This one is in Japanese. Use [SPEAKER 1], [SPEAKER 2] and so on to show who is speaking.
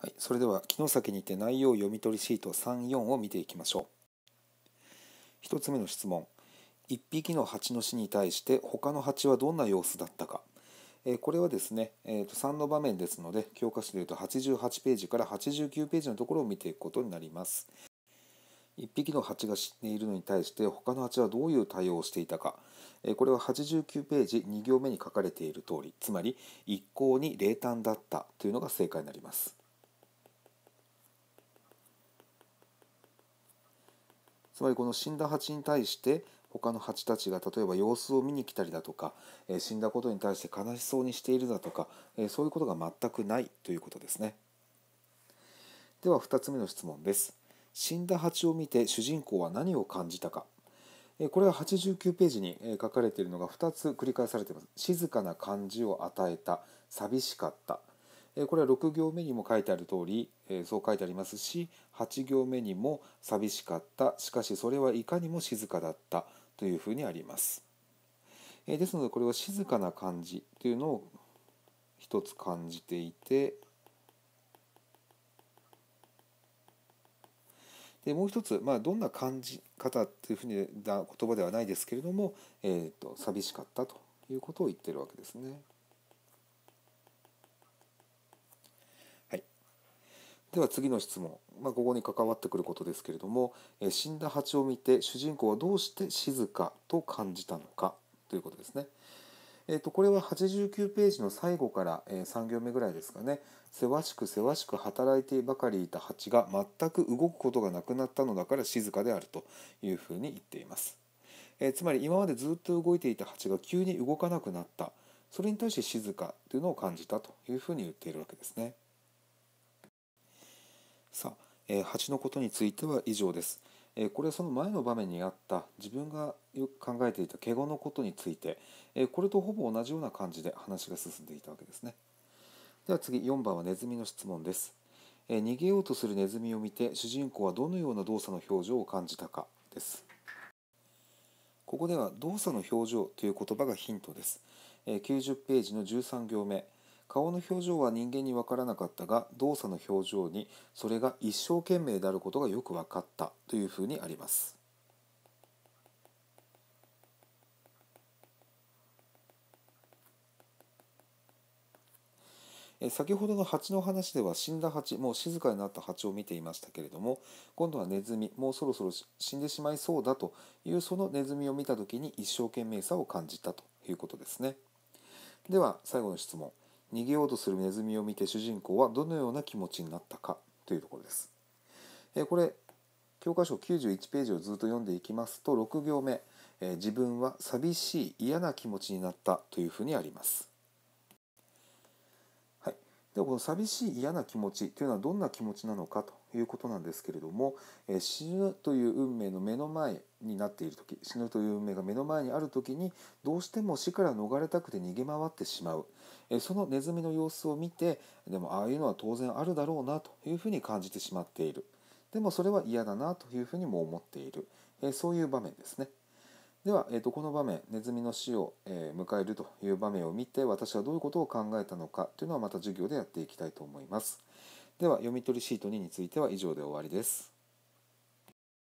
[SPEAKER 1] はい、それでは木の先にて内容読み取りシート34を見ていきましょう1つ目の質問1匹の蜂の死に対して他の蜂はどんな様子だったか、えー、これはですね、えー、と3の場面ですので教科書でいうと88ページから89ページのところを見ていくことになります1匹の蜂が死んでいるのに対して他の蜂はどういう対応をしていたかこれは89ページ2行目に書かれている通りつまり一向に冷淡だったというのが正解になりますつまりこの死んだ蜂に対して他の蜂たちが例えば様子を見に来たりだとか、え死んだことに対して悲しそうにしているだとか、えそういうことが全くないということですね。では2つ目の質問です。死んだ蜂を見て主人公は何を感じたか。えこれは89ページに書かれているのが2つ繰り返されています。静かな感じを与えた、寂しかった、これは6行目にも書いてある通りそう書いてありますし8行目にも「寂しかったしかしそれはいかにも静かだった」というふうにあります。ですのでこれは静かな感じというのを一つ感じていてでもう一つ、まあ、どんな感じ方というふうな言葉ではないですけれども、えーと、と寂しかったということを言ってるわけですね。では次の質問、まあ、ここに関わってくることですけれども、え死んだ蜂を見て主人公はどうして静かと感じたのかということですね。えー、とこれは89ページの最後から、え3行目ぐらいですかね「せわしくせわしく働いてばかりいた蜂が全く動くことがなくなったのだから静かである」というふうに言っています、えー、つまり今までずっと動いていた蜂が急に動かなくなったそれに対して静かというのを感じたというふうに言っているわけですね。さあ、えー、蜂のことについては以上です。えー、これはその前の場面にあった自分がよく考えていた敬語のことについて、えー、これとほぼ同じような感じで話が進んでいたわけですね。では次4番はネズミの質問です。え逃げようとするネズミを見て主人公はどのような動作の表情を感じたかです。ここでは動作の表情という言葉がヒントです。90ページの13行目。顔の表情は人間に分からなかったが動作の表情にそれが一生懸命であることがよく分かったというふうにあります。先ほどの蜂の話では死んだ蜂もう静かになった蜂を見ていましたけれども今度はネズミもうそろそろ死んでしまいそうだというそのネズミを見た時に一生懸命さを感じたということですねでは最後の質問逃げようとするネズミを見て主人公はどのような気持ちになったかというところです。えこれ教科書91ページをずっと読んでいきますと6行目「え自分は寂しい嫌な気持ちになった」というふうにあります。ではこの寂しい嫌な気持ちというのはどんな気持ちなのかということなんですけれども、え死ぬという運命の目の前になっている時死ぬという運命が目の前にある時にどうしても死から逃れたくて逃げ回ってしまう、えそのネズミの様子を見てでもああいうのは当然あるだろうなというふうに感じてしまっているでもそれは嫌だなというふうにも思っている、えそういう場面ですね。では、えーと、この場面ネズミの死を、えー、迎えるという場面を見て私はどういうことを考えたのかというのはまた授業でやっていきたいと思います。では読み取りシート2については以上で終わりです。